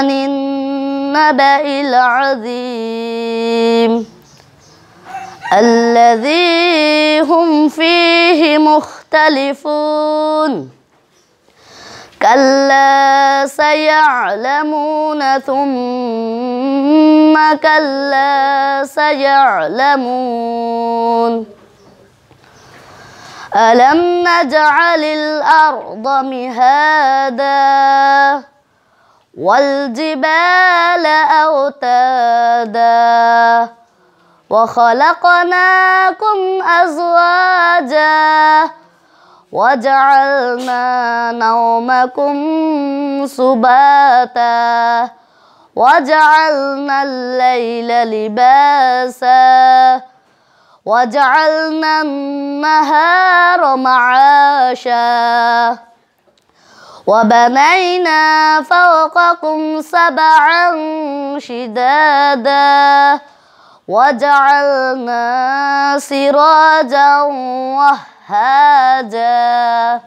عن النبأ العظيم الذي هم فيه مختلفون كلا سيعلمون ثم كلا سيعلمون ألم نجعل الأرض مهادا والجبال أوتادا وخلقناكم أزواجا وجعلنا نومكم سباتا وجعلنا الليل لباسا وجعلنا النهار معاشا وبنينا فوقكم سبعا شدادا وجعلنا سراجا وهاجا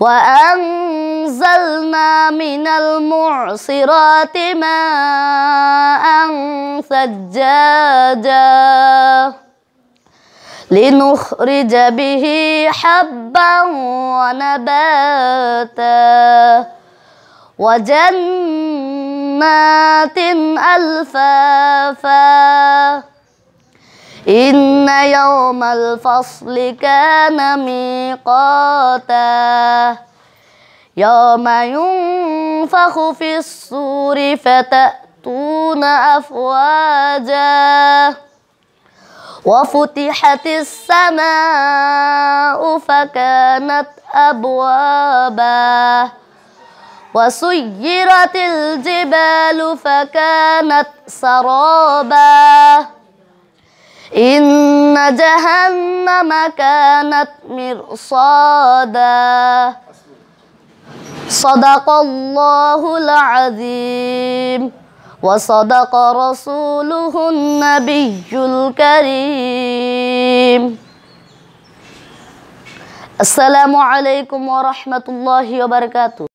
وأنزلنا من المعصرات ماء ثجاجا لنخرج به حبا ونباتا وجنات ألفافا إن يوم الفصل كان ميقاتا يوم ينفخ في الصور فتأتون أفواجا وفتحت السماء فكانت أبوابا وسيرت الجبال فكانت سرابا إن جهنم كانت مرصادا صدق الله العظيم وصدق رسوله النبي الكريم السلام عليكم ورحمة الله وبركاته